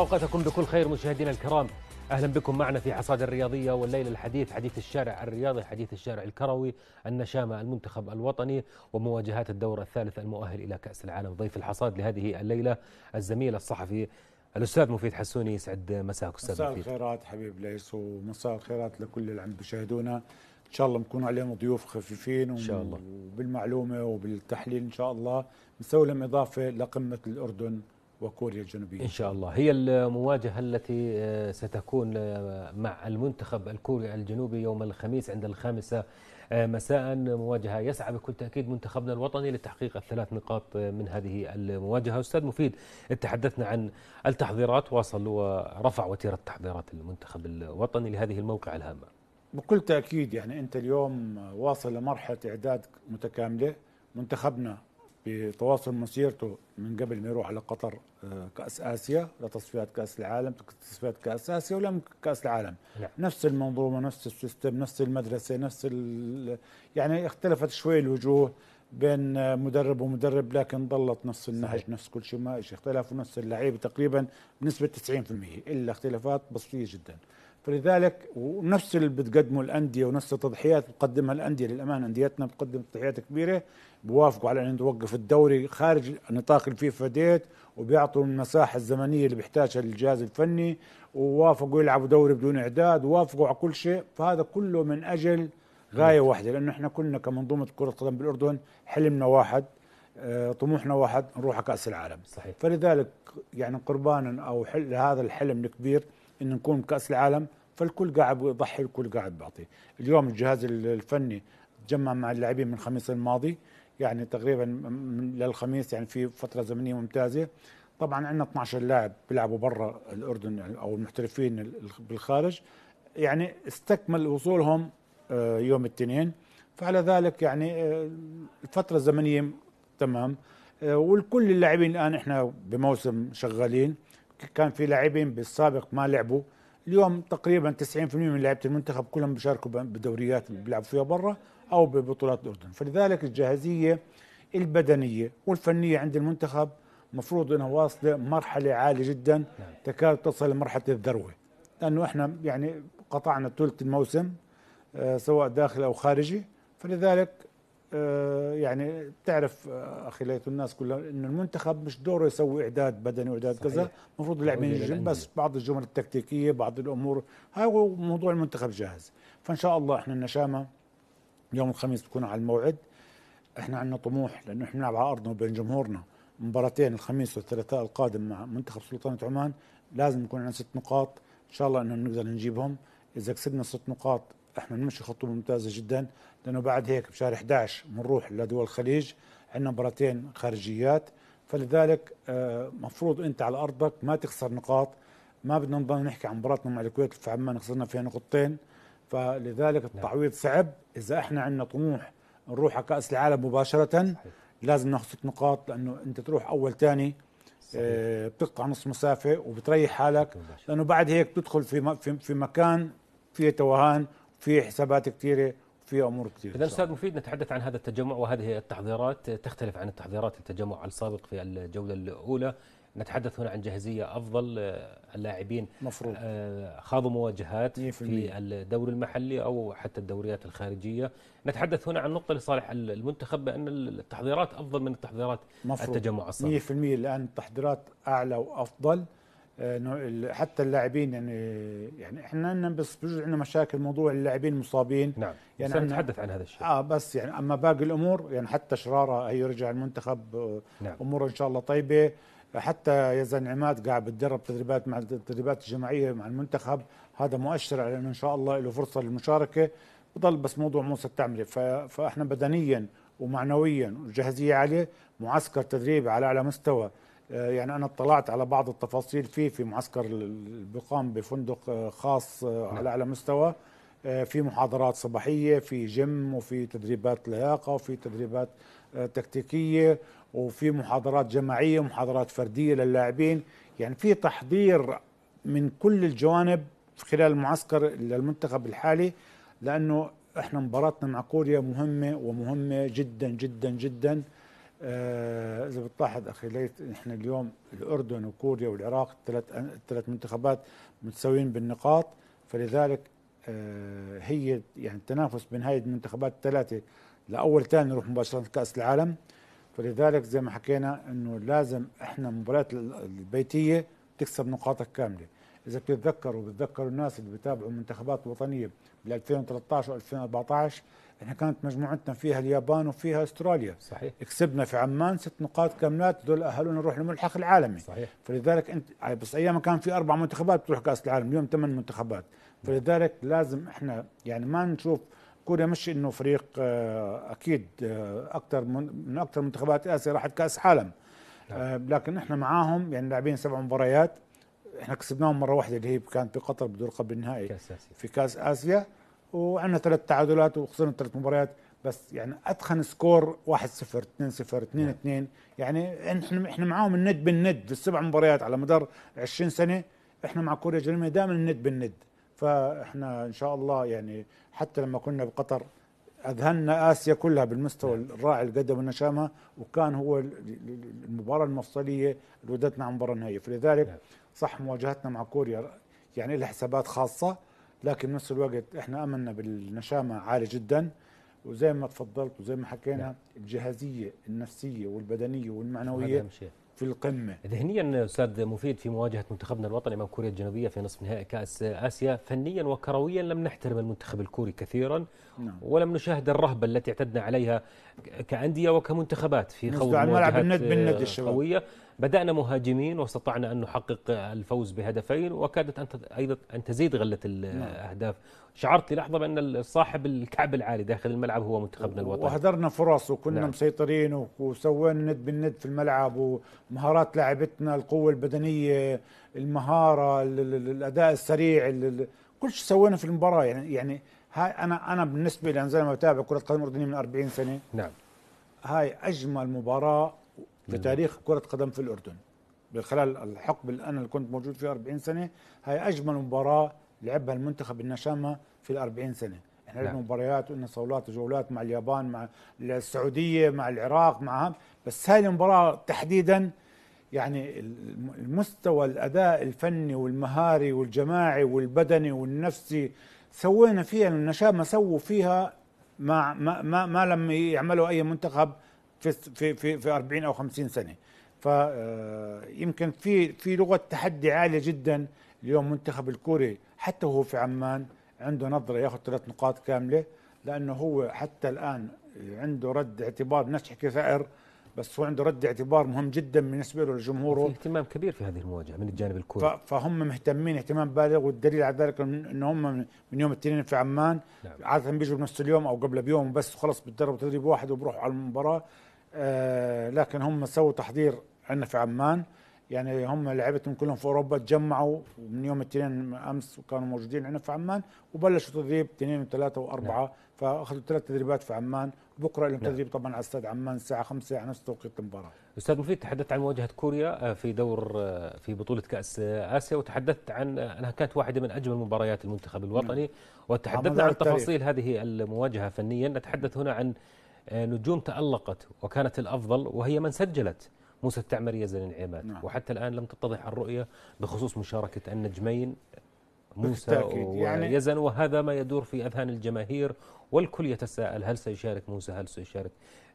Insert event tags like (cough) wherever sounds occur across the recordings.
الله اوقاتكم بكل خير مشاهدينا الكرام اهلا بكم معنا في حصاد الرياضيه والليله الحديث حديث الشارع الرياضي حديث الشارع الكروي النشامه المنتخب الوطني ومواجهات الدور الثالث المؤهل الى كاس العالم ضيف الحصاد لهذه الليله الزميل الصحفي الاستاذ مفيد حسوني يسعد مساك استاذ مساء الخيرات حبيب ليس ومساء الخيرات لكل اللي عم بيشاهدونا ان شاء الله نكون عليهم ضيوف خفيفين ان شاء الله وبالمعلومه وبالتحليل ان شاء الله نسوي لهم اضافه لقمه الاردن وكوريا الجنوبية إن شاء الله هي المواجهة التي آه، ستكون آه، مع المنتخب الكوري الجنوبي يوم الخميس عند الخامسة آه، مساء مواجهة يسعى بكل تأكيد منتخبنا الوطني لتحقيق الثلاث نقاط من هذه المواجهة أستاذ مفيد تحدثنا عن التحضيرات واصل ورفع وتيرة تحضيرات المنتخب الوطني لهذه الموقع الهامة بكل تأكيد يعني أنت اليوم واصل لمرحلة إعداد متكاملة منتخبنا بتواصل مسيرته من قبل ما يروح على قطر آه، كأس آسيا لتصفيات كأس العالم تصفيات كأس آسيا ولم كأس العالم لا. نعم. نفس المنظومة نفس السيستم نفس المدرسة نفس يعني اختلفت شوي الوجوه بين مدرب ومدرب لكن ظلت نفس النهج نفس كل شيء ما اختلفوا نفس اللعيبه تقريبا بنسبه 90% الا اختلافات بسيطه جدا فلذلك ونفس اللي بتقدمه الانديه ونفس التضحيات بتقدمها الانديه للامانه انديتنا بتقدم تضحيات كبيره بوافقوا على انه يتوقف الدوري خارج نطاق الفيفا ديت وبيعطوا المساحه الزمنيه اللي بيحتاجها الجهاز الفني ووافقوا يلعبوا دوري بدون اعداد ووافقوا على كل شيء فهذا كله من اجل غايه واحده لانه احنا كلنا كمنظومه كره قدم بالاردن حلمنا واحد آه، طموحنا واحد نروح على كاس العالم صحيح فلذلك يعني قربانا او حل هذا الحلم الكبير ان نكون بكاس العالم فالكل قاعد يضحي الكل قاعد بيعطي اليوم الجهاز الفني تجمع مع اللاعبين من الخميس الماضي يعني تقريبا للخميس يعني في فتره زمنيه ممتازه طبعا عندنا 12 لاعب بيلعبوا برا الاردن او المحترفين بالخارج يعني استكمل وصولهم آه، يوم الاثنين فعلى ذلك يعني آه، الفتره الزمنيه تمام آه، والكل اللاعبين الان احنا بموسم شغالين كان في لاعبين بالسابق ما لعبوا اليوم تقريبا 90% من لعيبه المنتخب كلهم بيشاركوا بدوريات بيلعبوا فيها برا او ببطولات الاردن فلذلك الجاهزيه البدنيه والفنيه عند المنتخب مفروض انها واصله مرحله عاليه جدا تكاد تصل لمرحله الذروه لانه احنا يعني قطعنا ثلث الموسم آه، سواء داخلي او خارجي فلذلك آه، يعني تعرف آه، اخي ليث الناس كلها انه المنتخب مش دوره يسوي اعداد بدني واعداد كذا المفروض اللاعبين يجوا بس بعض الجمل التكتيكيه بعض الامور هاي هو موضوع المنتخب جاهز فان شاء الله احنا النشامه يوم الخميس بكون على الموعد احنا عندنا طموح لانه احنا بنلعب على ارضنا وبين جمهورنا مباراتين الخميس والثلاثاء القادم مع منتخب سلطنه عمان لازم يكون عندنا ست نقاط ان شاء الله انه نقدر نجيبهم اذا كسبنا ست نقاط احنا بنمشي خطوه ممتازه جدا لانه بعد هيك بشهر 11 بنروح لدول الخليج عندنا مباراتين خارجيات فلذلك آه، مفروض انت على ارضك ما تخسر نقاط ما بدنا نضل نحكي عن مباراتنا مع الكويت في عمان خسرنا فيها نقطتين فلذلك نعم. التعويض صعب اذا احنا عندنا طموح نروح على كاس العالم مباشره لازم ناخذ نقاط لانه انت تروح اول ثاني آه، بتقطع نص مسافه وبتريح حالك لانه بعد هيك بتدخل في, في مكان فيه توهان في حسابات كثيره في امور كثيره اذا استاذ مفيد نتحدث عن هذا التجمع وهذه التحضيرات تختلف عن التحضيرات التجمع السابق في الجوله الاولى نتحدث هنا عن جاهزيه افضل آه، اللاعبين مفروض آه، خاضوا مواجهات في الدوري المحلي او حتى الدوريات الخارجيه نتحدث هنا عن نقطه لصالح المنتخب بان التحضيرات افضل من التحضيرات مفروض التجمع السابق 100% الان التحضيرات اعلى وافضل آه، حتى اللاعبين يعني يعني احنا بس بيوجد عندنا مشاكل موضوع اللاعبين المصابين نعم يعني سنتحدث عن هذا الشيء اه بس يعني اما باقي الامور يعني حتى شراره هي رجع المنتخب آه، نعم. اموره ان شاء الله طيبه حتى يزن عماد قاعد بتدرب تدريبات مع التدريبات الجماعيه مع المنتخب هذا مؤشر على انه ان شاء الله له فرصه للمشاركه بضل بس موضوع موسى التعمري فاحنا بدنيا ومعنويا وجاهزيه عاليه معسكر تدريب على اعلى مستوى آه، يعني انا اطلعت على بعض التفاصيل فيه في معسكر بقام بفندق آه، خاص آه، نعم. على اعلى مستوى في محاضرات صباحيه في جيم وفي تدريبات لياقه وفي تدريبات تكتيكيه وفي محاضرات جماعيه ومحاضرات فرديه للاعبين يعني في تحضير من كل الجوانب خلال المعسكر للمنتخب الحالي لانه احنا مباراتنا مع كوريا مهمه ومهمه جدا جدا جدا آه، اذا بتلاحظ اخي ليت نحن اليوم الاردن وكوريا والعراق الثلاث الثلاث منتخبات متساويين بالنقاط فلذلك آه، هي يعني التنافس بين هاي المنتخبات الثلاثه لاول ثاني نروح مباشره كاس العالم فلذلك زي ما حكينا انه لازم احنا المباريات البيتيه تكسب نقاطك كامله اذا بتتذكروا بتذكروا الناس اللي بيتابعوا المنتخبات الوطنيه بال 2013 و 2014 احنا كانت مجموعتنا فيها اليابان وفيها استراليا صحيح كسبنا في عمان ست نقاط كاملات دول اهلونا نروح للملحق العالمي صحيح فلذلك انت بس ايام كان في اربع منتخبات بتروح كاس العالم اليوم ثمان منتخبات نعم. فلذلك لازم احنا يعني ما نشوف كوريا مش انه فريق آه، اكيد آه، اكثر من اكثر منتخبات اسيا راحت كاس عالم نعم. آه، لكن احنا معاهم يعني لاعبين سبع مباريات احنا كسبناهم مره واحده اللي هي كانت بقطر بدور قبل النهائي كاس آسيا. في كاس اسيا وعندنا ثلاث تعادلات وخسرنا ثلاث مباريات بس يعني اتخن سكور 1 0 2 0 2 2 يعني احنا احنا معاهم الند بالند في السبع مباريات على مدار 20 سنه احنا مع كوريا الجنوبيه دائما الند بالند فاحنا ان شاء الله يعني حتى لما كنا بقطر اذهلنا اسيا كلها بالمستوى نعم. الرائع اللي والنشامة وكان هو المباراه المفصليه اللي ودتنا على مباراه نهائيه فلذلك نعم. صح مواجهتنا مع كوريا يعني لها حسابات خاصه لكن نفس الوقت احنا املنا بالنشامه عالي جدا وزي ما تفضلت وزي ما حكينا لا. نعم. الجاهزيه النفسيه والبدنيه والمعنويه في القمه ذهنيا استاذ مفيد في مواجهه منتخبنا الوطني امام كوريا الجنوبيه في نصف نهائي كاس اسيا فنيا وكرويا لم نحترم المنتخب الكوري كثيرا نعم. ولم نشاهد الرهبه التي اعتدنا عليها كانديه وكمنتخبات في خوض مواجهات بالند بالند قويه بدأنا مهاجمين واستطعنا أن نحقق الفوز بهدفين وكادت أن أيضا أن تزيد غلة نعم. الأهداف شعرت للحظة بأن صاحب الكعب العالي داخل الملعب هو منتخبنا الوطني وهدرنا فرص وكنا نعم. مسيطرين وسوينا ند بالند في الملعب ومهارات لاعبتنا القوة البدنية المهارة الأداء السريع كل شيء سوينا في المباراة يعني يعني هاي أنا أنا بالنسبة لي أنا زي ما بتابع كرة القدم الأردنية من 40 سنة نعم هاي أجمل مباراة في تاريخ كرة قدم في الأردن بالخلال الحقب اللي أنا كنت موجود فيه 40 سنة هاي أجمل مباراة لعبها المنتخب النشامة في الأربعين سنة احنا يعني نعم. لعبنا مباريات وإنا صولات وجولات مع اليابان مع السعودية مع العراق مع بس هاي المباراة تحديدا يعني المستوى الأداء الفني والمهاري والجماعي والبدني والنفسي سوينا فيها النشامة سووا فيها ما ما, ما لم يعملوا أي منتخب في في في, في 40 او 50 سنه فيمكن آه، في في لغه تحدي عاليه جدا اليوم منتخب الكوري حتى هو في عمان عنده نظره ياخذ ثلاث نقاط كامله لانه هو حتى الان عنده رد اعتبار بدناش نحكي ثائر بس هو عنده رد اعتبار مهم جدا بالنسبه له لجمهوره في اهتمام كبير في هذه المواجهه من الجانب الكوري فهم مهتمين اهتمام بالغ والدليل على ذلك ان هم من يوم الاثنين في عمان نعم. عاده بيجوا بنفس اليوم او قبل بيوم بس خلص بتدربوا تدريب واحد وبروحوا على المباراه آه، لكن هم سووا تحضير عندنا في عمان يعني هم لعبتهم كلهم في اوروبا تجمعوا من يوم الاثنين امس وكانوا موجودين عندنا في عمان وبلشوا تدريب اثنين وثلاثه واربعه نعم. فاخذوا ثلاث تدريبات في عمان بكره لهم نعم. تدريب طبعا على استاد عمان الساعه 5 على نفس توقيت المباراه. استاذ مفيد تحدثت عن مواجهه كوريا آه، في دور آه، في بطوله كاس اسيا وتحدثت عن انها كانت واحده من اجمل مباريات المنتخب الوطني نعم. وتحدثنا عن تفاصيل هذه المواجهه فنيا نتحدث هنا عن آه، نجوم تألقت وكانت الأفضل وهي من سجلت موسى التعمري يزن العيبات نعم. وحتى الآن لم تتضح الرؤية بخصوص مشاركة النجمين موسى ويزن يعني وهذا ما يدور في أذهان الجماهير والكل يتساءل هل سيشارك موسى هل سيشارك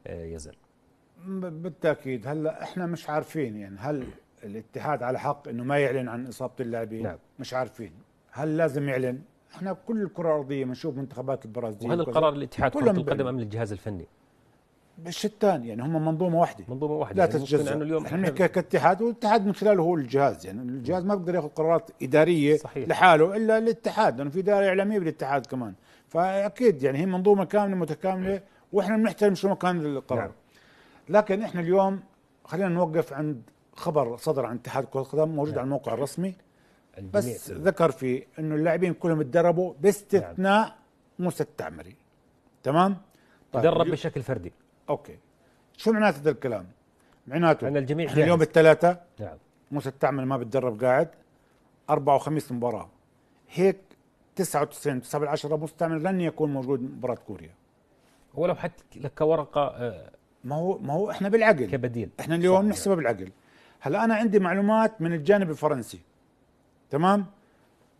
آه، يزن بالتأكيد هلا احنا مش عارفين يعني هل الاتحاد على حق انه ما يعلن عن اصابه اللاعبين نعم. مش عارفين هل لازم يعلن احنا كل الكره الارضيه بنشوف منتخبات البرازيل وهذا القرار الاتحاد كره القدم ام للجهاز الفني شتان يعني هم منظومه واحده منظومه واحده لا يعني تتجزا انه اليوم احنا بنحكي كاتحاد والاتحاد من خلاله هو الجهاز يعني الجهاز ما بيقدر ياخذ قرارات اداريه صحيح. لحاله الا الاتحاد لانه يعني في اداره اعلاميه بالاتحاد كمان فاكيد يعني هي منظومه كامله متكامله واحنا بنحترم شو ما كان القرار نعم. لكن احنا اليوم خلينا نوقف عند خبر صدر عن اتحاد كره القدم موجود نعم. على الموقع الرسمي بس ذكر فيه انه اللاعبين كلهم تدربوا باستثناء نعم. موسى التعمري تمام؟ طيب تدرب بشكل فردي اوكي شو معناته هذا الكلام؟ معناته ان الجميع احنا اليوم الثلاثاء نعم موسى التعمل ما بتدرب قاعد اربعة وخميس مباراة هيك 99 9 10 موسى التعمل لن يكون موجود مباراة كوريا ولو حتى كورقة آه، ما هو ما هو احنا بالعقل كبديل احنا اليوم نحسبها بالعقل هلا انا عندي معلومات من الجانب الفرنسي تمام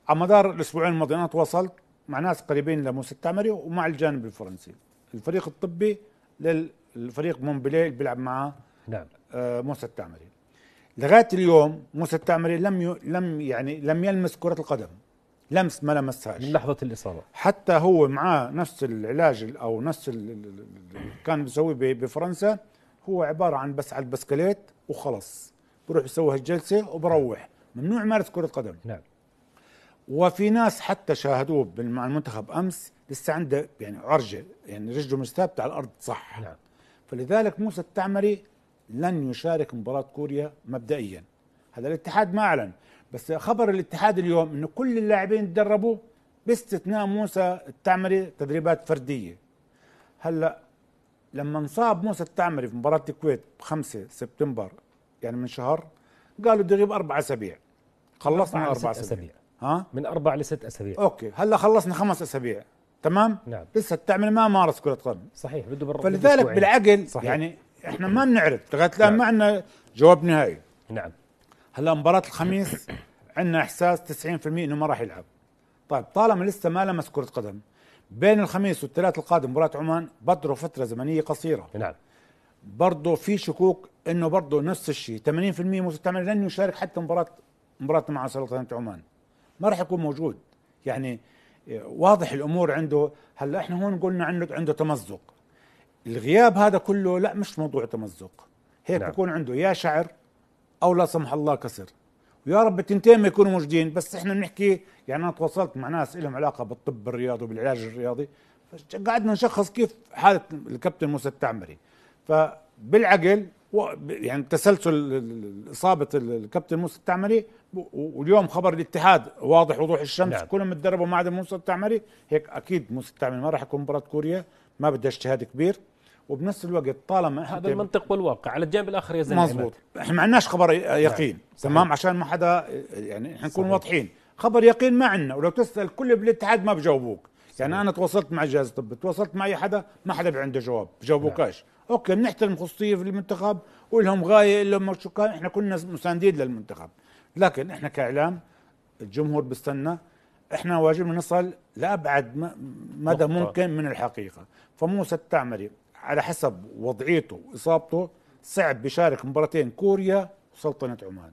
على مدار الاسبوعين الماضيين انا تواصلت مع ناس قريبين لموسى التعمري ومع الجانب الفرنسي الفريق الطبي للفريق مونبلي اللي بيلعب معه نعم آه، موسى التعمري لغايه اليوم موسى التعمري لم لم يعني لم يلمس كره القدم لمس ما لمسهاش من لحظه الاصابه حتى هو معاه نفس العلاج او نفس اللي كان بيسويه بفرنسا هو عباره عن بس على البسكليت وخلص بروح يسوي هالجلسه وبروح ممنوع يمارس كره قدم نعم وفي ناس حتى شاهدوه مع المنتخب امس لسه عنده يعني عرجه يعني رجله مش ثابته على الارض صح نعم. فلذلك موسى التعمري لن يشارك مباراه كوريا مبدئيا هذا الاتحاد ما اعلن بس خبر الاتحاد اليوم انه كل اللاعبين تدربوا باستثناء موسى التعمري تدريبات فرديه هلا لما انصاب موسى التعمري في مباراه الكويت ب 5 سبتمبر يعني من شهر قالوا بده يغيب اربع اسابيع خلصنا اربع اسابيع ها من اربع لست اسابيع اوكي هلا خلصنا خمس اسابيع تمام نعم لسه تعمل ما مارس كره قدم صحيح بده بر... فلذلك بالعقل صحيح. يعني احنا ما بنعرف لغايه الان نعم. ما عندنا جواب نهائي نعم هلا مباراه الخميس عندنا احساس 90% انه ما راح يلعب طيب طالما لسه ما لمس كره قدم بين الخميس والثلاث القادم مباراه عمان بدروا فتره زمنيه قصيره نعم برضه في شكوك انه برضه نفس الشيء 80% من لن يشارك حتى مباراه مباراه مع سلطنه عمان ما راح يكون موجود يعني واضح الامور عنده هلا احنا هون قلنا عنده عنده تمزق الغياب هذا كله لا مش موضوع تمزق هيك نعم. بكون عنده يا شعر او لا سمح الله كسر ويا رب التنتين ما يكونوا موجودين بس احنا بنحكي يعني انا تواصلت مع ناس لهم علاقه بالطب الرياضي وبالعلاج الرياضي قعدنا نشخص كيف حاله الكابتن موسى التعمري فبالعقل يعني تسلسل اصابه الكابتن موسى التعمري واليوم خبر الاتحاد واضح وضوح الشمس نعم. كلهم تدربوا مع عدا موسى التعمري هيك اكيد موسى التعمري ما راح يكون مباراه كوريا ما بدها اجتهاد كبير وبنفس الوقت طالما هذا المنطق والواقع على الجانب الاخر يا زلمه مزبوط احنا ما عندناش خبر نعم. يقين تمام عشان ما حدا يعني احنا نكون واضحين خبر يقين ما عندنا ولو تسال كل بالاتحاد ما بجاوبوك يعني انا تواصلت مع جهاز الطب تواصلت مع اي حدا ما حدا عنده جواب جاوبوكاش نعم. اوكي بنحترم خصوصيه في المنتخب ولهم غايه لهم شو كان احنا كنا مساندين للمنتخب لكن احنا كاعلام الجمهور بيستنى احنا واجبنا نصل لابعد مدى نقطة. ممكن من الحقيقه فموسى التعمري على حسب وضعيته واصابته صعب بيشارك مباراتين كوريا وسلطنه عمان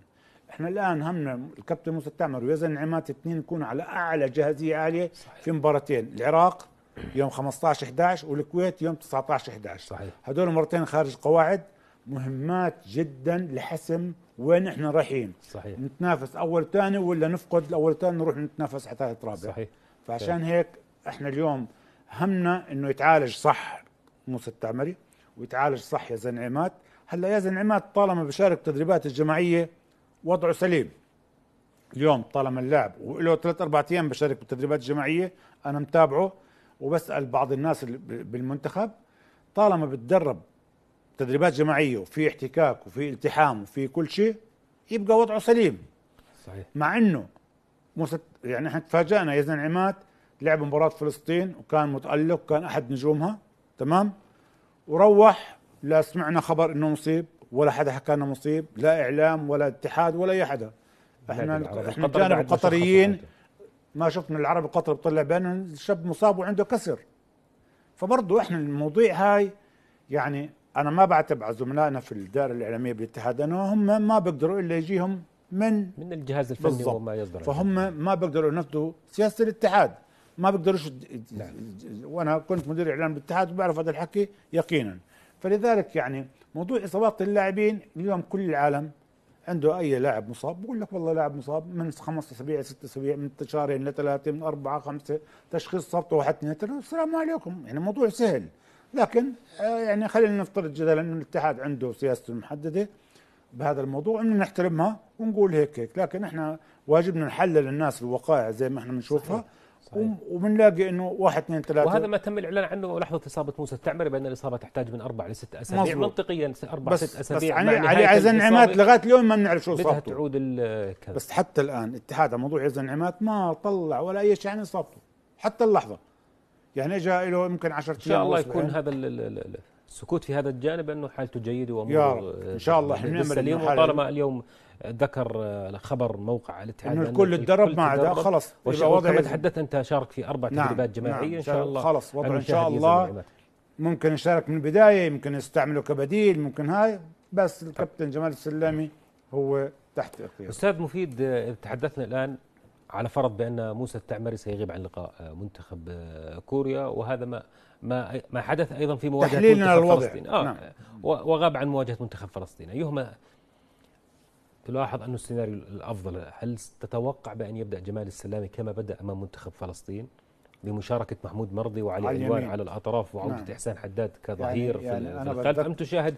احنا الان همنا الكابتن موسى التعمر ويزن عماد الاثنين يكونوا على اعلى جاهزيه عاليه صحيح. في مباراتين العراق يوم 15 11 والكويت يوم 19 11 صحيح هدول مرتين خارج قواعد مهمات جدا لحسم وين احنا رايحين صحيح نتنافس اول ثاني ولا نفقد الاول ثاني نروح نتنافس على ثالث رابع صحيح فعشان صحيح. هيك احنا اليوم همنا انه يتعالج صح موسى التعمري ويتعالج صح يزن عماد هلا يزن عماد طالما بشارك تدريبات الجماعيه وضعه سليم اليوم طالما اللعب وله ثلاث اربع ايام بشارك بالتدريبات الجماعيه انا متابعه وبسال بعض الناس بالمنتخب طالما بتدرب تدريبات جماعيه وفي احتكاك وفي التحام وفي كل شيء يبقى وضعه سليم صحيح مع انه موسى يعني احنا تفاجئنا يزن عماد لعب مباراه فلسطين وكان متالق كان احد نجومها تمام وروح لا سمعنا خبر انه مصيب ولا حدا حكى لنا مصيب لا اعلام ولا اتحاد ولا اي حدا احنا احنا الجانب القطريين ما شفنا العرب القطر بطلع بانه الشاب مصاب وعنده كسر فبرضه احنا المواضيع هاي يعني انا ما بعتب على زملائنا في الدائره الاعلاميه بالاتحاد انه هم ما بيقدروا الا يجيهم من من الجهاز الفني بالزبط. وما يصدر فهم ما بيقدروا ينفذوا سياسه الاتحاد ما بيقدروش نعم. وانا كنت مدير اعلام بالاتحاد وبعرف هذا الحكي يقينا فلذلك يعني موضوع اصابات اللاعبين اليوم كل العالم عنده اي لاعب مصاب بقول لك والله لاعب مصاب من خمس اسابيع ست اسابيع من شهرين لثلاثه من اربعه خمسه تشخيص صابته واحد اثنين ثلاثه السلام عليكم يعني موضوع سهل لكن آه، يعني خلينا نفترض جدلا ان الاتحاد عنده سياسته المحدده بهذا الموضوع انه نحترمها ونقول هيك هيك لكن احنا واجبنا نحلل الناس الوقائع زي ما احنا بنشوفها وبنلاقي انه واحد اثنين ثلاثه وهذا ما تم الاعلان عنه لحظه اصابه موسى التعمري بان الاصابه تحتاج من اربع لست اسابيع مزبوط. منطقيا اربع ست اسابيع بس يعني علي عزن عماد لغايه اليوم ما بنعرف شو اصابته تعود الكذا بس حتى الان اتحاد على موضوع عزن عماد ما طلع ولا اي شيء عن اصابته حتى اللحظه يعني اجى له يمكن 10 ايام ان شاء الله يكون هذا السكوت في هذا الجانب انه حالته جيده وامور آه، ان شاء الله احنا يعني نعمل اليوم طالما اليوم ذكر آه، خبر موقع الاتحاد انه الكل اتدرب ما عدا خلص كما تحدثت انت شارك في اربع نعم تدريبات جماعيه نعم ان شاء الله خلص وضع ان شاء الله ممكن يشارك من البدايه يمكن يستعمله كبديل ممكن هاي بس طيب. الكابتن جمال السلامي هو تحت اختيار استاذ مفيد آه، تحدثنا الان على فرض بان موسى التعمري سيغيب عن لقاء آه، منتخب كوريا وهذا ما ما ما حدث ايضا في مواجهه منتخب الوضع. فلسطين آه نعم. وغاب عن مواجهه منتخب فلسطين ايهما تلاحظ أنه السيناريو الأفضل هل تتوقع بأن يبدأ جمال السلامي كما بدأ أمام منتخب فلسطين بمشاركة محمود مرضي وعلي على على الأطراف وعودة نعم. إحسان حداد كظهير يعني في, يعني في الخلف أم تشاهد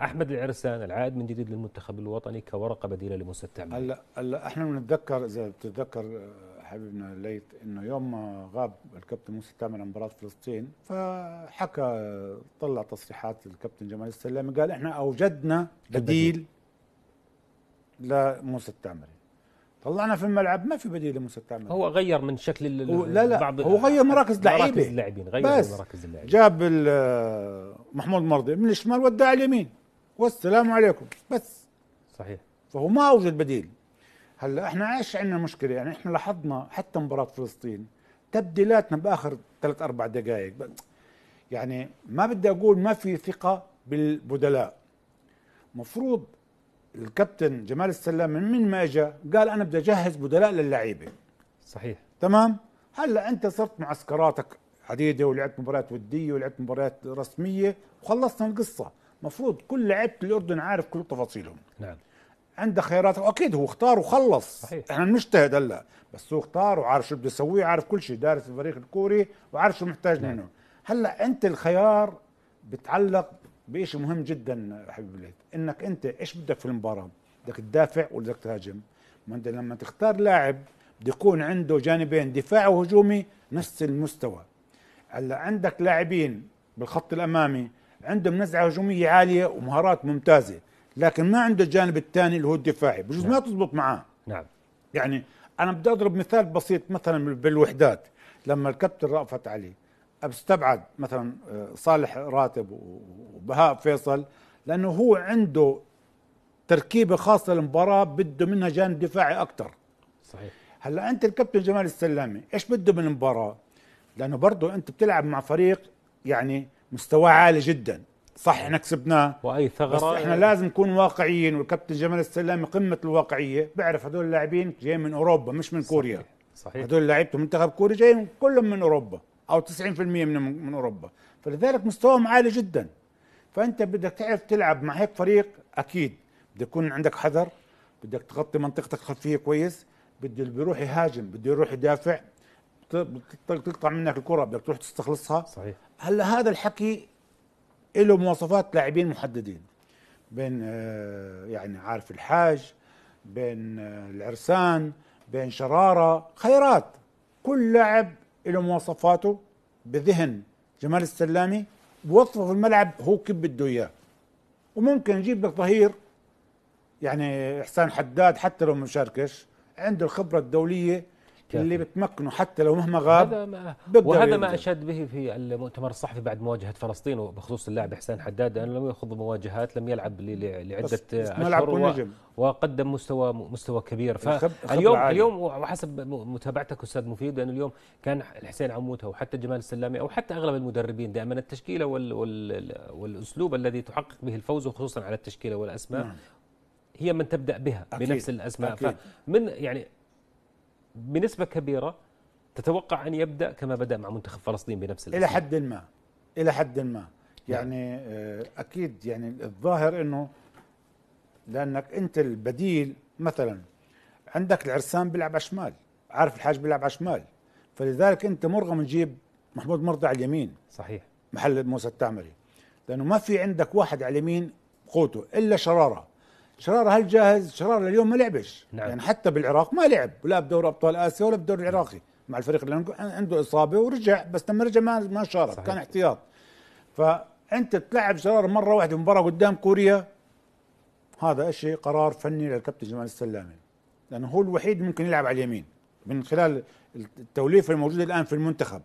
أحمد العرسان العائد من جديد للمنتخب الوطني كورقة بديلة لموسى التعبير هلا هلا احنا بنتذكر إذا بتتذكر آه، حبيبنا ليت انه يوم ما غاب الكابتن موسى التامر عن مباراه فلسطين فحكى طلع تصريحات الكابتن جمال السلامي قال احنا اوجدنا بديل, بديل لموسى التامري طلعنا في الملعب ما في بديل لموسى التامري هو غير من شكل ال... لا لا بعض هو غير مراكز لعيبه اللاعبين غير بس مراكز اللاعبين جاب محمود مرضي من الشمال وداه على اليمين والسلام عليكم بس صحيح فهو ما اوجد بديل هلا احنا ايش عندنا مشكله يعني احنا لاحظنا حتى مباراه فلسطين تبديلاتنا باخر ثلاث اربع دقائق يعني ما بدي اقول ما في ثقه بالبدلاء مفروض الكابتن جمال السلام من ما اجى قال انا بدي اجهز بدلاء للعيبه صحيح تمام هلا انت صرت معسكراتك عديده ولعبت مباريات وديه ولعبت مباريات رسميه وخلصنا القصه مفروض كل لعيبه الاردن عارف كل تفاصيلهم نعم عنده خيارات واكيد هو اختار وخلص صحيح. احنا بنجتهد هلا بس هو اختار وعارف شو بده يسوي، عارف كل شيء دارس الفريق الكوري وعارف شو محتاج نعم. منه هلا انت الخيار بتعلق بشيء مهم جدا حبيب الوليد انك انت ايش بدك في المباراه؟ بدك تدافع ولا بدك تهاجم؟ ما انت لما تختار لاعب بده يكون عنده جانبين دفاعي وهجومي نفس المستوى هلا عندك لاعبين بالخط الامامي عندهم نزعه هجوميه عاليه ومهارات ممتازه لكن ما عنده الجانب الثاني اللي هو الدفاعي بجوز نعم. ما تزبط معاه نعم يعني انا بدي اضرب مثال بسيط مثلا بالوحدات لما الكابتن رأفت علي استبعد مثلا آه، صالح راتب وبهاء فيصل لانه هو عنده تركيبه خاصه للمباراه بده منها جانب دفاعي اكثر صحيح هلا انت الكابتن جمال السلامي ايش بده من المباراه لانه برضه انت بتلعب مع فريق يعني مستواه عالي جدا صح احنا كسبناه واي ثغره بس احنا لازم نكون واقعيين والكابتن جمال السلامي قمه الواقعيه بيعرف هدول اللاعبين جايين من اوروبا مش من كوريا صحيح, صحيح. هدول لعيبه منتخب كوريا جايين كلهم من اوروبا او 90% من من اوروبا فلذلك مستواهم عالي جدا فانت بدك تعرف تلعب مع هيك فريق اكيد بده يكون عندك حذر بدك تغطي منطقتك الخلفيه كويس بده اللي بيروح يهاجم بده يروح يدافع تقطع منك الكره بدك تروح تستخلصها صحيح هلا هذا الحكي له مواصفات لاعبين محددين بين آه، يعني عارف الحاج بين آه، العرسان بين شراره خيرات كل لاعب له مواصفاته بذهن جمال السلامي بوظفه في الملعب هو كيف بده اياه وممكن يجيب لك ظهير يعني احسان حداد حتى لو ما شاركش عنده الخبرة الدولية كافي. اللي بتمكنه حتى لو مهما غاب هذا ما وهذا ما اشاد به في المؤتمر الصحفي بعد مواجهه فلسطين وبخصوص اللاعب حسين حداد لانه لم يخوض مواجهات لم يلعب لعده اشهر وقدم مستوى مستوى كبير فاليوم اليوم وحسب متابعتك استاذ مفيد لانه اليوم كان الحسين عموته وحتى جمال السلامي او حتى اغلب المدربين دائما التشكيله وال... وال... والاسلوب الذي تحقق به الفوز وخصوصا على التشكيله والاسماء نعم. هي من تبدا بها أكيد. بنفس الاسماء أكيد. فمن يعني بنسبه كبيره تتوقع ان يبدا كما بدا مع منتخب فلسطين بنفس الاسم. الى حد ما الى حد ما نعم. يعني نعم. اكيد يعني الظاهر انه لانك انت البديل مثلا عندك العرسان بيلعب على الشمال عارف الحاج بيلعب على الشمال فلذلك انت مرغم تجيب محمود مرضى على اليمين صحيح محل موسى التعمري لانه ما في عندك واحد على اليمين قوته الا شراره شرار هل جاهز شرار اليوم ما لعبش نعم. يعني حتى بالعراق ما لعب ولا بدور ابطال اسيا ولا بالدوري العراقي مع الفريق اللي عنده اصابه ورجع بس لما رجع ما ما شارك صحيح. كان احتياط فانت تلعب شرار مره واحده مباراه قدام كوريا هذا شيء قرار فني للكابتن جمال السلامي لانه هو الوحيد ممكن يلعب على اليمين من خلال التوليفه الموجوده الان في المنتخب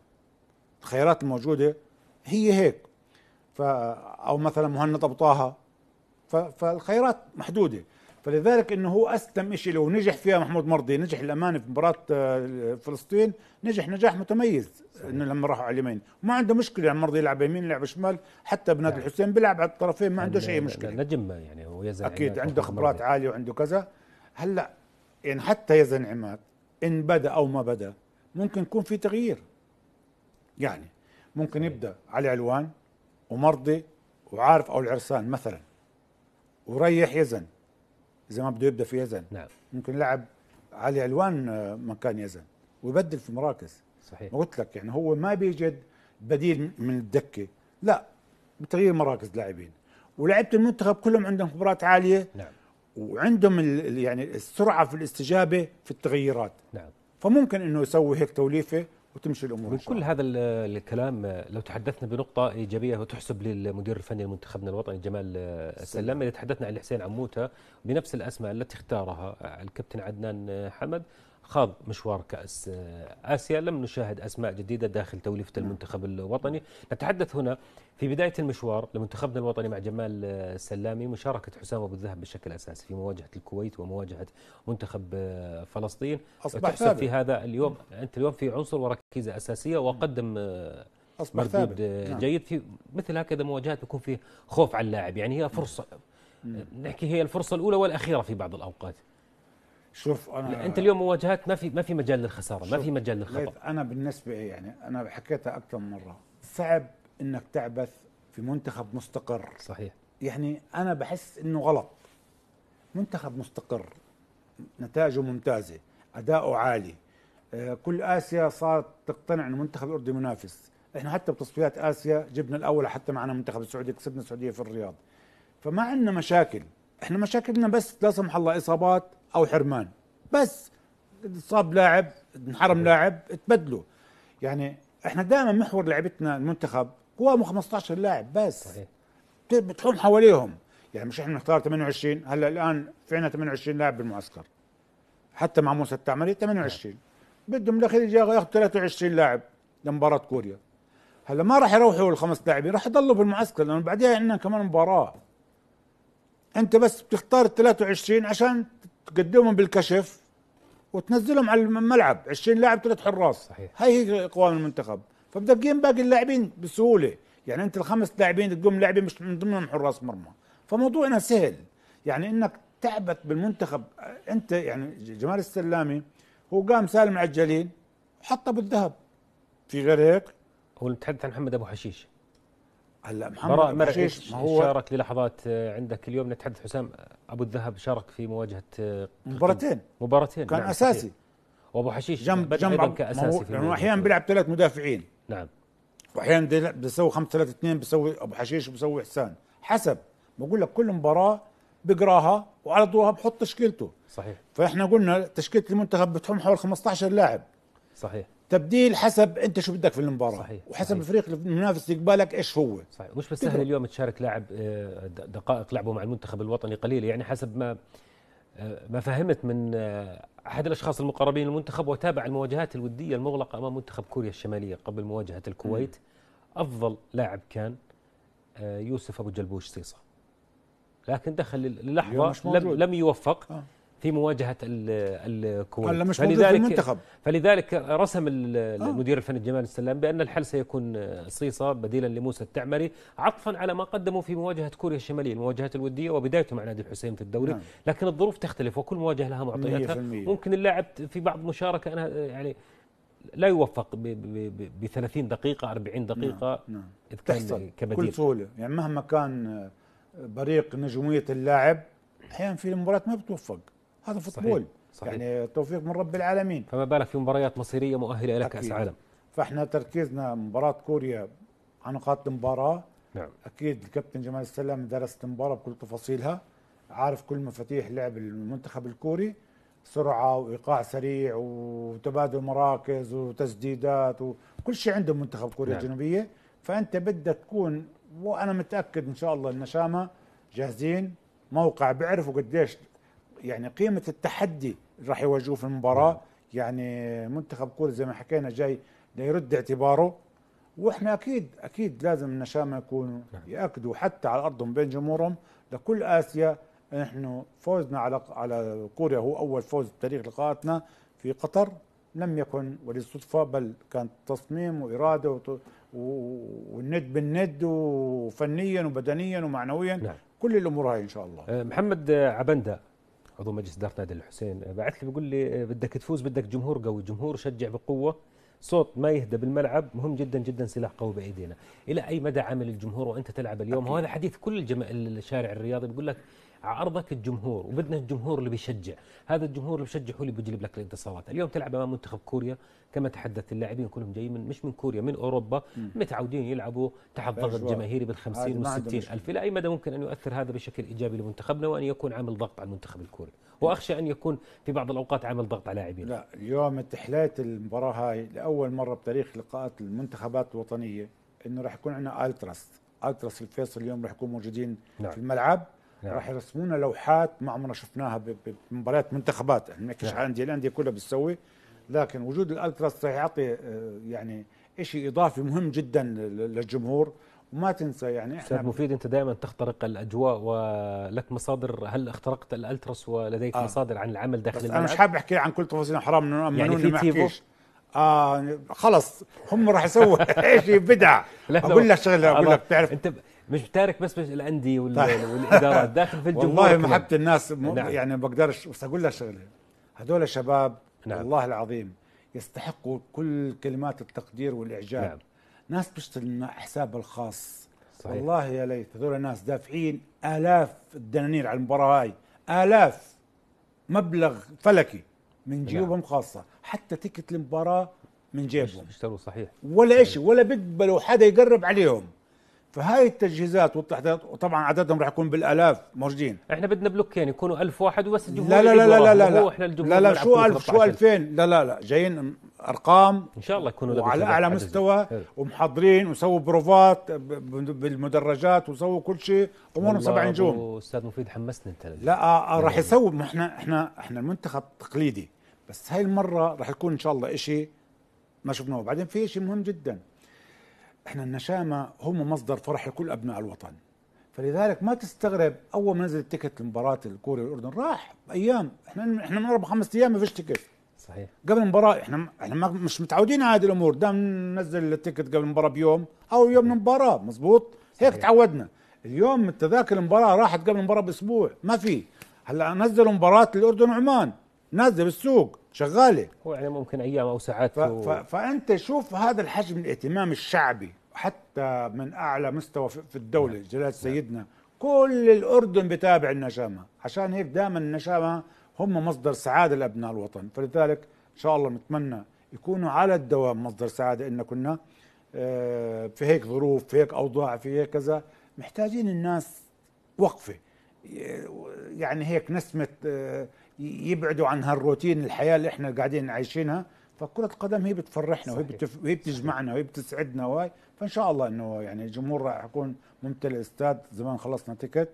الخيارات الموجوده هي هيك ف او مثلا مهند ابو طه فالخيارات محدوده فلذلك انه هو اسلم شيء لو نجح فيها محمود مرضي نجح الامانه في مباراه آه، فلسطين نجح نجاح متميز انه لما راحوا على اليمين ما عنده مشكله يعني مرضي يلعب يمين يلعب شمال حتى بنادي نعم. الحسين بيلعب على الطرفين ما عنده اي مشكله نجم يعني هو يزن اكيد عنده خبرات مرضي. عاليه وعنده كذا هلا يعني حتى يزن عماد ان بدا او ما بدا ممكن يكون في تغيير يعني ممكن يبدا علي علوان ومرضي وعارف او العرسان مثلا وريح يزن اذا ما بده يبدا في يزن نعم ممكن لعب علي علوان آه، مكان يزن ويبدل في مراكز صحيح قلت لك يعني هو ما بيجد بديل من الدكه لا بتغيير مراكز لاعبين ولاعيبه المنتخب كلهم عندهم خبرات عاليه نعم وعندهم يعني السرعه في الاستجابه في التغييرات نعم فممكن انه يسوي هيك توليفه وتمشي الامور من كل هذا الكلام لو تحدثنا بنقطه ايجابيه وتحسب للمدير الفني لمنتخبنا الوطني جمال السلام اللي تحدثنا عن الحسين عموته بنفس الاسماء التي اختارها الكابتن عدنان حمد خاض مشوار كأس آسيا لم نشاهد أسماء جديدة داخل توليفة نعم. المنتخب الوطني نتحدث هنا في بداية المشوار لمنتخبنا الوطني مع جمال السلامي مشاركة حسام أبو الذهب بشكل أساسي في مواجهة الكويت ومواجهة منتخب فلسطين أصبح ثابت. في هذا اليوم أنت اليوم في عنصر وركيزة أساسية وقدم أصبح مردود ثابت. جيد نعم. في مثل هكذا مواجهات يكون فيه خوف على اللاعب يعني هي نعم. فرصة نحكي هي الفرصة الأولى والأخيرة في بعض الأوقات شوف انا انت اليوم مواجهات ما في ما في مجال للخساره ما في مجال للخطا انا بالنسبه يعني انا حكيتها اكثر من مره صعب انك تعبث في منتخب مستقر صحيح يعني انا بحس انه غلط منتخب مستقر نتائجه ممتازه اداؤه عالي آه، كل اسيا صارت تقتنع انه المنتخب الاردني منافس احنا حتى بتصفيات اسيا جبنا الاول حتى معنا منتخب السعوديه كسبنا السعوديه في الرياض فما عندنا مشاكل احنا مشاكلنا بس لا سمح الله اصابات او حرمان بس صاب لاعب انحرم إيه. لاعب تبدله يعني احنا دائما محور لعبتنا المنتخب قوامه 15 لاعب بس صحيح طيب، بتحوم حواليهم يعني مش احنا نختار 28 هلا الان في عندنا 28 لاعب بالمعسكر حتى مع موسى التعمري 28 إيه. بدهم للخليج ياخذ 23 لاعب لمباراه كوريا هلا ما راح يروحوا الخمس لاعبين راح يضلوا بالمعسكر لانه بعديها عندنا كمان مباراه انت بس بتختار ال 23 عشان تقدمهم بالكشف وتنزلهم على الملعب 20 لاعب ثلاث حراس صحيح هي هي قوام المنتخب فبدقين باقي اللاعبين بسهوله يعني انت الخمس لاعبين تقوم لاعبين مش من ضمنهم حراس مرمى فموضوعنا سهل يعني انك تعبت بالمنتخب انت يعني جمال السلامي هو قام سالم العجالين وحطه بالذهب في غير هيك هو تحدث عن محمد ابو حشيش هلا محمد براء مرعش ما هو شارك للحظات عندك اليوم نتحدث حسام ابو الذهب شارك في مواجهه آه، مباراتين مباراتين كان نعم اساسي وابو حشيش جنب جنب ايضا كاساسي يعني لانه احيانا بيلعب ثلاث مدافعين نعم واحيانا بيسوي 5 3 2 بيسوي ابو حشيش وبيسوي حسان حسب بقول لك كل مباراه بقراها وعلى ضوها بحط تشكيلته صحيح فاحنا قلنا تشكيله المنتخب بتحوم حول 15 لاعب صحيح تبديل حسب انت شو بدك في المباراه صحيح. وحسب صحيح. الفريق المنافس اللي قبالك ايش هو صحيح بس بالسهل اليوم تشارك لاعب آه، دقائق لعبه مع المنتخب الوطني قليله يعني حسب ما آه، ما فهمت من آه، احد الاشخاص المقربين للمنتخب وتابع المواجهات الوديه المغلقه امام منتخب كوريا الشماليه قبل مواجهه الكويت م. افضل لاعب كان يوسف ابو جلبوش سيصه لكن دخل للحظه لم, لم يوفق آه. في مواجهه الكويت هلا مش موجود في المنتخب فلذلك رسم آه. المدير الفني جمال السلام بان الحل سيكون صيصه بديلا لموسى التعمري عطفا على ما قدموا في مواجهه كوريا الشماليه المواجهات الوديه وبدايته مع نادي الحسين في الدوري نعم. لكن الظروف تختلف وكل مواجهه لها معطياتها ممكن اللاعب في بعض مشاركه أنا يعني لا يوفق ب 30 دقيقه 40 نعم، دقيقه نعم. نعم. إذ كان تحصل كبديل بكل سهوله يعني مهما كان بريق نجوميه اللاعب احيانا في المباراه ما بتوفق هذا فوتبول صحيح. يعني توفيق من رب العالمين فما بالك في مباريات مصيريه مؤهله الى كاس عالم فاحنا تركيزنا مباراه كوريا عن نقاط المباراه نعم اكيد الكابتن جمال السلام درس المباراه بكل تفاصيلها عارف كل مفاتيح لعب المنتخب الكوري سرعه وايقاع سريع وتبادل مراكز وتسديدات وكل شيء عنده منتخب كوريا نعم. الجنوبيه فانت بدك تكون وانا متاكد ان شاء الله النشامه جاهزين موقع بيعرفوا قديش يعني قيمه التحدي اللي راح يواجهوه في المباراه نعم. يعني منتخب كوريا زي ما حكينا جاي ليرد اعتباره واحنا اكيد اكيد لازم النشامة يكونوا نعم. ياكدوا حتى على ارضهم بين جمهورهم لكل اسيا نحن فوزنا على على كوريا هو اول فوز بتاريخ لقاءاتنا في قطر لم يكن وللصدفه بل كان تصميم واراده والند بالند وفنيا وبدنيا ومعنويا نعم. كل الامور هاي ان شاء الله آه، محمد آه، عبنده عضو مجلس اداره نادي الحسين بعث لي بيقول لي بدك تفوز بدك جمهور قوي جمهور شجع بقوه صوت ما يهدى بالملعب مهم جدا جدا سلاح قوي بايدينا الى اي مدى عمل الجمهور وانت تلعب اليوم هذا حديث كل الشارع الرياضي بيقول لك عرضك الجمهور وبدنا الجمهور اللي بيشجع هذا الجمهور اللي بيشجع هو اللي بيجلب لك الانتصارات اليوم تلعب امام منتخب كوريا كما تحدث اللاعبين كلهم جايين من مش من كوريا من اوروبا متعودين يلعبوا تحت ضغط جماهيري بال 50 وال 60 الف الى اي مدى ممكن ان يؤثر هذا بشكل ايجابي لمنتخبنا وان يكون عامل ضغط على المنتخب الكوري واخشى ان يكون في بعض الاوقات عامل ضغط على لاعبين لا اليوم تحليت المباراه هاي لاول مره بتاريخ لقاءات المنتخبات الوطنيه انه راح يكون عندنا التراست التراست الفيصل اليوم راح يكونوا موجودين نعم. في الملعب نعم. راح يرسمونا لوحات ما عمرنا شفناها بمباريات منتخبات احنا بنحكيش نعم. عن الانديه الانديه كلها بتسوي لكن وجود الالتراس راح يعطي آه، يعني شيء اضافي مهم جدا للجمهور وما تنسى يعني احنا استاذ مفيد انت دائما تخترق الاجواء ولك مصادر هل اخترقت الالتراس ولديك آه. مصادر عن العمل داخل الملعب؟ انا مش حابب احكي عن كل تفاصيل حرام انه يعني في تيفو اه خلص هم راح يسووا (laughs) شيء بدعه اقول لك شغله اقول لك بتعرف انت مش بتارك بس, الانديه طيب. والادارات داخل في (laughs) الجمهور والله محبه الناس م... نعم. يعني ما بقدرش بس اقول لك شغله هذول شباب نعم. والله العظيم يستحقوا كل كلمات التقدير والاعجاب نعم. ناس بتشتغل مع حسابها الخاص صحيح. والله يا ليت هذول الناس دافعين الاف الدنانير على المباراه هاي الاف مبلغ فلكي من نعم. جيوبهم نعم. خاصه حتى تكت المباراه من جيبهم اشتروا صحيح ولا شيء ولا بيقبلوا حدا يقرب عليهم فهاي التجهيزات والتحضيرات وطبعا عددهم رح يكون بالالاف موجودين احنا بدنا بلوكين يكونوا ألف واحد وبس الجمهور لا لا لا لا لا لا لا لا لا لا شو 1000 شو 2000 لا لا لا جايين ارقام ان شاء الله يكونوا وعلى اعلى مستوى ومحضرين وسووا بروفات بالمدرجات وسووا كل شيء امورهم سبع نجوم استاذ مفيد حمسنا انت لا آه، آه، راح يسووا ما احنا احنا احنا المنتخب تقليدي بس هاي المره راح يكون ان شاء الله شيء ما شفناه بعدين في شيء مهم جدا احنا النشامه هم مصدر فرح لكل ابناء الوطن فلذلك ما تستغرب اول ما نزل التيكت لمباراه الكوري والاردن راح ايام احنا احنا من اربع خمس ايام ما فيش تيكت صحيح قبل المباراه احنا احنا مش متعودين على هذه الامور دام ننزل التيكت قبل المباراه بيوم او يوم المباراه مزبوط هيك تعودنا اليوم التذاكر المباراه راحت قبل المباراه باسبوع ما في هلا نزلوا مباراه الاردن وعمان نازله بالسوق شغاله هو يعني ممكن ايام او ساعات ف... و... ف... فانت شوف هذا الحجم الاهتمام الشعبي حتى من اعلى مستوى في الدوله نعم. جلاله نعم. سيدنا نعم. كل الاردن بتابع النشامه عشان هيك دائما النشامه هم مصدر سعاده لابناء الوطن فلذلك ان شاء الله نتمنى يكونوا على الدوام مصدر سعاده ان كنا آه، في هيك ظروف في هيك اوضاع في هيك كذا محتاجين الناس وقفه يعني هيك نسمه آه، يبعدوا عن هالروتين الحياه اللي احنا قاعدين عايشينها فكره القدم هي بتفرحنا وهي بتف... وهي بتجمعنا وهي بتسعدنا وهي فان شاء الله انه يعني الجمهور راح يكون ممتلئ الاستاد زمان خلصنا تيكت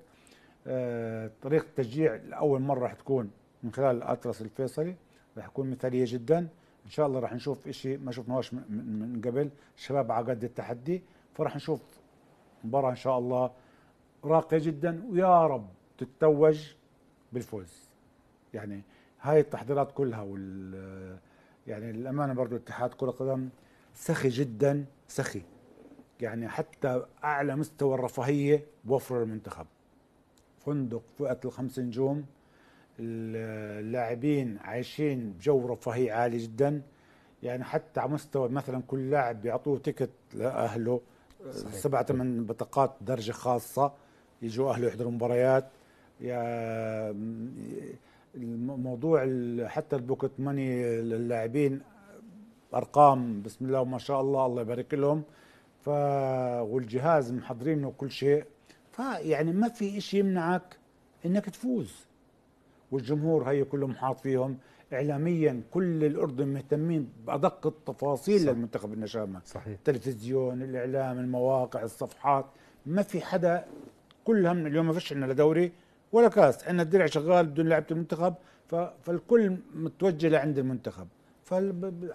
آه طريقه التشجيع لاول مره راح تكون من خلال الاترس الفيصلي راح تكون مثاليه جدا ان شاء الله راح نشوف شيء ما شفناهوش من قبل الشباب على قد التحدي فراح نشوف مباراه ان شاء الله راقيه جدا ويا رب تتوج بالفوز يعني هاي التحضيرات كلها وال يعني للامانه برضه اتحاد كره قدم سخي جدا سخي يعني حتى اعلى مستوى الرفاهيه بوفر المنتخب فندق فئه الخمس نجوم اللاعبين عايشين بجو رفاهيه عالي جدا يعني حتى على مستوى مثلا كل لاعب بيعطوه تيكت لاهله سبعة ثمان بطاقات درجة خاصة يجوا أهله يحضروا مباريات الموضوع حتى البوكت ماني للاعبين ارقام بسم الله وما شاء الله الله يبارك لهم ف والجهاز محضرينه وكل شيء فيعني ما في شيء يمنعك انك تفوز والجمهور هي كلهم محاط فيهم اعلاميا كل الاردن مهتمين بادق التفاصيل صح. للمنتخب النشامه صحيح التلفزيون الاعلام المواقع الصفحات ما في حدا كلهم اليوم ما فيش عندنا دوري ولا كاس احنا الدرع شغال بدون لعبه المنتخب فالكل متوجه لعند المنتخب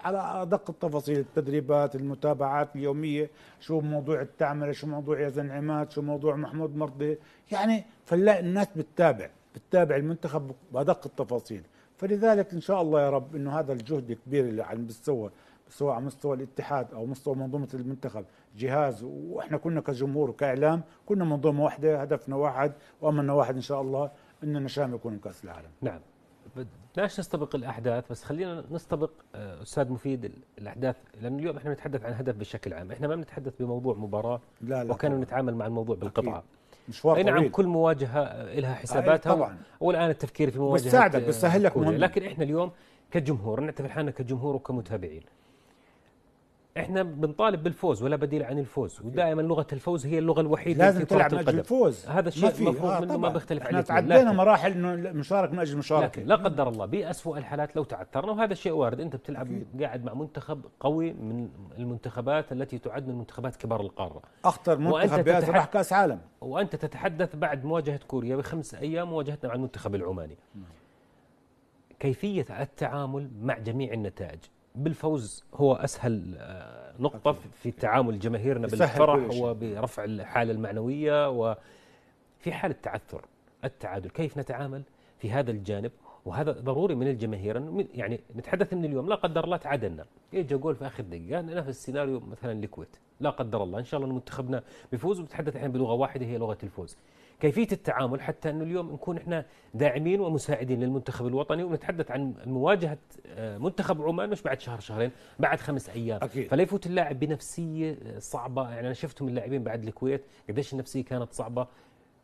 على ادق التفاصيل التدريبات المتابعات اليوميه شو موضوع التعمله شو موضوع يزن عماد شو موضوع محمود مرضي يعني فلا الناس بتتابع بتتابع المنتخب بادق التفاصيل فلذلك ان شاء الله يا رب انه هذا الجهد الكبير اللي عم بتسوى سواء على مستوى الاتحاد او مستوى منظومه المنتخب جهاز واحنا كلنا كجمهور وكاعلام كنا منظومه واحده هدفنا واحد واملنا واحد ان شاء الله ان نشام يكون كاس العالم نعم بدناش نستبق الاحداث بس خلينا نستبق آه، استاذ مفيد الاحداث لانه اليوم احنا بنتحدث عن هدف بشكل عام احنا ما بنتحدث بموضوع مباراه لا لا وكان نتعامل مع الموضوع بالقطعه مشوار اي نعم كل مواجهه لها حساباتها طبعا والان التفكير في مواجهه بتساعدك بتسهل لك لكن احنا اليوم كجمهور نعتبر حالنا كجمهور وكمتابعين احنا بنطالب بالفوز ولا بديل عن الفوز ودائما لغه الفوز هي اللغه الوحيده لازم في تلعب القدم. اجل الفوز هذا الشيء المفروض آه منه ما بيختلف عليه احنا تعدينا مراحل انه المشارك من اجل المشاركه لا قدر الله باسوء الحالات لو تعثرنا وهذا الشيء وارد انت بتلعب أكيد. قاعد مع منتخب قوي من المنتخبات التي تعد من منتخبات كبار القاره اخطر منتخب في راح كاس عالم وانت تتحدث بعد مواجهه كوريا بخمس ايام مواجهتنا مع المنتخب العماني م. نعم. كيفيه التعامل مع جميع النتائج بالفوز هو اسهل آه، نقطه أكيد. في تعامل جماهيرنا بالفرح وبرفع الحاله المعنويه وفي حال التعثر التعادل كيف نتعامل في هذا الجانب وهذا ضروري من الجماهير يعني نتحدث من اليوم لا قدر الله تعادلنا يجي جول في اخر دقيقه نفس السيناريو مثلا الكويت لا قدر الله ان شاء الله منتخبنا بيفوز ونتحدث الحين بلغه واحده هي لغه الفوز كيفيه التعامل حتى انه اليوم نكون احنا داعمين ومساعدين للمنتخب الوطني ونتحدث عن مواجهه آه، منتخب عمان مش بعد شهر شهرين بعد خمس ايام أكيد. فلا يفوت اللاعب بنفسيه آه، صعبه يعني انا شفتهم اللاعبين بعد الكويت قديش النفسيه كانت صعبه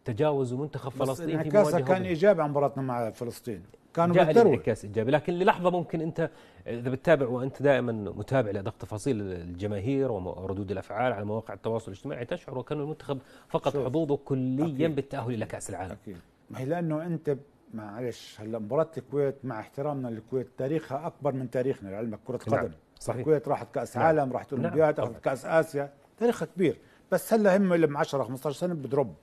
تجاوزوا منتخب فلسطين في مواجهه كان ايجابي عن مباراتنا مع فلسطين كانوا جاء بالثروه ايجابي لكن للحظه ممكن انت اذا بتتابع وانت دائما متابع لادق تفاصيل الجماهير وردود الافعال على مواقع التواصل الاجتماعي تشعر وكان المنتخب فقد حظوظه كليا أكيد. بالتاهل الى كاس العالم اكيد ما هي لانه انت معلش هلا مباراه الكويت مع احترامنا للكويت تاريخها اكبر من تاريخنا لعلمك كره نعم، قدم نعم. صحيح الكويت راحت كاس نعم. عالم راحت نعم، اولمبياد نعم. اخذت كاس اسيا تاريخها كبير بس هلا هم لما 10 15 سنه بدرب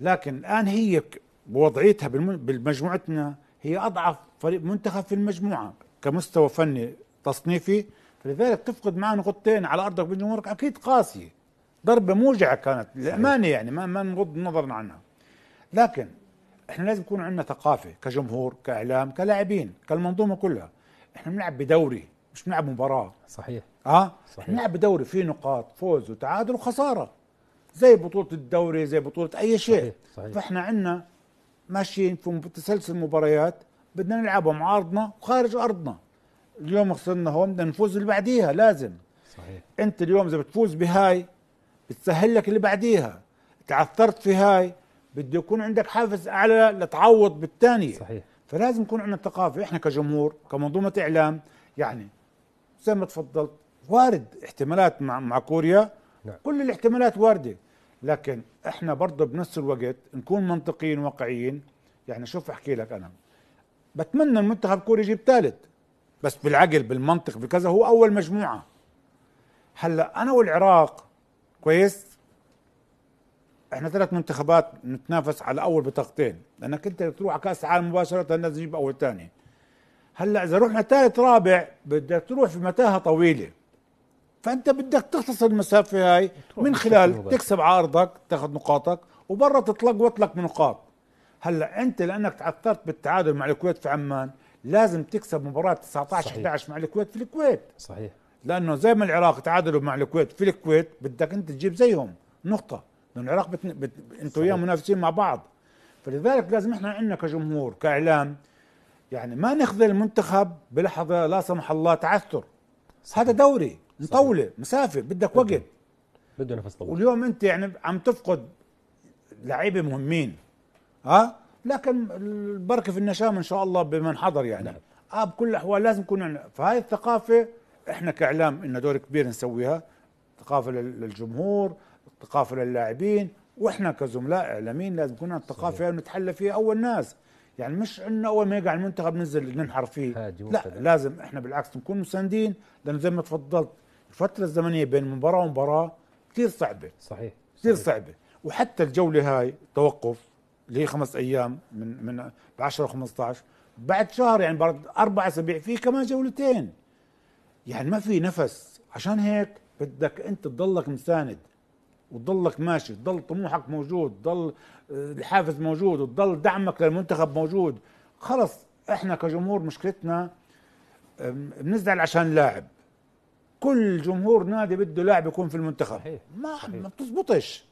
لكن الان هي بوضعيتها بمجموعتنا هي اضعف فريق منتخب في المجموعه كمستوى فني تصنيفي فلذلك تفقد معه نقطتين على ارضك بجمهورك اكيد قاسيه ضربه موجعه كانت للامانه يعني ما ما نغض نظرنا عنها لكن احنا لازم يكون عندنا ثقافه كجمهور كاعلام كلاعبين كالمنظومه كلها احنا بنلعب بدوري مش بنلعب مباراه صحيح اه صحيح بنلعب بدوري في نقاط فوز وتعادل وخساره زي بطوله الدوري زي بطوله اي شيء صحيح. صحيح. فاحنا عندنا ماشيين في تسلسل مباريات بدنا نلعبهم عارضنا وخارج ارضنا اليوم خسرنا هون بدنا نفوز اللي بعديها لازم صحيح انت اليوم اذا بتفوز بهاي بتسهل لك اللي بعديها تعثرت في هاي بده يكون عندك حافز اعلى لتعوض بالثانيه صحيح فلازم يكون عندنا ثقافه احنا كجمهور كمنظومه اعلام يعني زي ما تفضلت وارد احتمالات مع مع كوريا نعم. كل الاحتمالات وارده لكن احنا برضه بنفس الوقت نكون منطقيين واقعيين يعني شوف احكي لك انا بتمنى المنتخب الكوري يجيب ثالث بس بالعقل بالمنطق بكذا هو اول مجموعه هلا انا والعراق كويس احنا ثلاث منتخبات نتنافس على اول بطاقتين لانك انت تروح على كاس العالم مباشره لازم تجيب اول ثاني هلا اذا رحنا ثالث رابع بدك تروح في متاهه طويله فانت بدك تختصر المسافه هاي من خلال تكسب عارضك تاخذ نقاطك وبرا تطلق وطلق من نقاط هلا انت لانك تعثرت بالتعادل مع الكويت في عمان لازم تكسب مباراه 19 صحيح. 11 مع الكويت في الكويت صحيح لانه زي ما العراق تعادلوا مع الكويت في الكويت بدك انت تجيب زيهم نقطه لانه العراق بتن... بت... انت وياه منافسين مع بعض فلذلك لازم احنا عندنا كجمهور كاعلام يعني ما نخذل المنتخب بلحظه لا سمح الله تعثر صحيح. هذا دوري مطوله مسافه بدك وقت بده نفس طويل واليوم انت يعني عم تفقد لعيبه مهمين ها لكن البركه في النشام ان شاء الله بمن حضر يعني نعم. اه بكل الاحوال لازم يكون فهاي الثقافه احنا كاعلام لنا دور كبير نسويها ثقافه للجمهور ثقافه للاعبين واحنا كزملاء اعلاميين لازم يكون عندنا الثقافه ونتحلى فيها اول ناس يعني مش انه اول ما يقع المنتخب ننزل ننحر فيه لا لازم احنا بالعكس نكون مساندين لانه زي ما تفضلت الفترة الزمنية بين مباراة ومباراة كثير صعبة صحيح كثير صعبة وحتى الجولة هاي توقف اللي هي خمس أيام من من 10 و15 بعد شهر يعني بعد أربع أسابيع في كمان جولتين يعني ما في نفس عشان هيك بدك أنت تضلك مساند وتضلك ماشي تضل طموحك موجود تضل آه، الحافز موجود وتضل دعمك للمنتخب موجود خلص احنا كجمهور مشكلتنا بنزعل عشان لاعب كل جمهور نادي بده لاعب يكون في المنتخب صحيح. ما صحيح. ما بتزبطش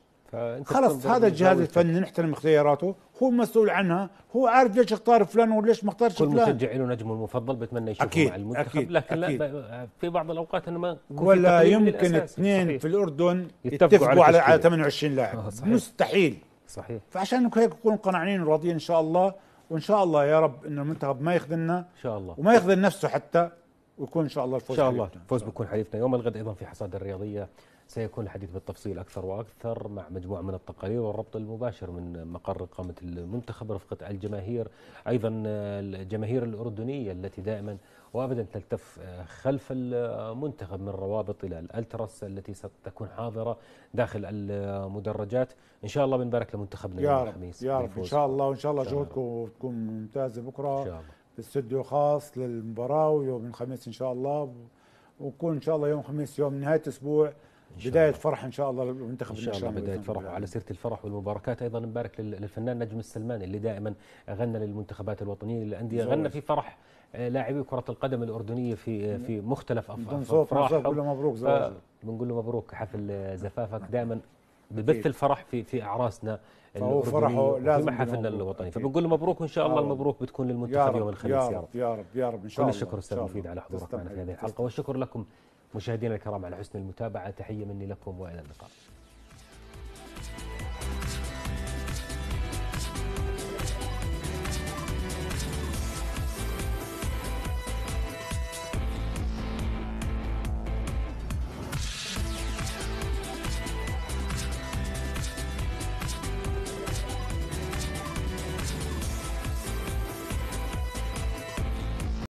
خلص هذا الجهاز الفني نحترم اختياراته هو مسؤول عنها هو عارف ليش اختار فلان وليش ما اختارش فلان كل مشجع له نجمه المفضل بتمنى يشوفه أكيد مع المنتخب أكيد لكن أكيد لا في بعض الاوقات انه ما ولا يمكن اثنين في الاردن يتفقوا, يتفقوا على, على 28 لاعب (laughs) صحيح. مستحيل صحيح فعشان هيك نكون قنعانين وراضيين ان شاء الله وان شاء الله يا رب انه المنتخب ما يخذلنا ان شاء الله وما يخذل نفسه حتى ويكون ان شاء الله الفوز ان شاء الله الفوز بيكون حديثنا يوم الغد ايضا في حصاد الرياضيه سيكون الحديث بالتفصيل اكثر واكثر مع مجموعه من التقارير والربط المباشر من مقر اقامه المنتخب رفقه الجماهير ايضا الجماهير الاردنيه التي دائما وابدا تلتف خلف المنتخب من روابط الى الالترس التي ستكون حاضره داخل المدرجات ان شاء الله بنبارك لمنتخبنا يا رب يا رب ان شاء الله وان شاء الله جهودكم تكون ممتازه بكره ان شاء الله استوديو خاص للمباراه ويوم الخميس ان شاء الله ونكون ان شاء الله يوم خميس يوم نهايه اسبوع بداية الله. فرح إن شاء الله للمنتخب إن شاء الله بداية فرح وعلى سيرة الفرح والمباركات أيضا نبارك للفنان نجم السلماني اللي دائما غنى للمنتخبات الوطنية للأندية غنى في فرح آه، لاعبي كرة القدم الأردنية في آه، في مختلف أفراحهم بنقول له مبروك زواجك آه، بنقول له مبروك حفل زفافك دائما ببث الفرح في في أعراسنا فهو فرحه لازم في محافلنا الوطني فبنقول له مبروك وان شاء الله المبروك بتكون للمنتخب يوم الخميس يا رب يا رب يا رب ان شاء الله كل الشكر استاذ مفيد على حضورك معنا في هذه الحلقه والشكر لكم مشاهدينا الكرام على حسن المتابعه تحيه مني لكم والى اللقاء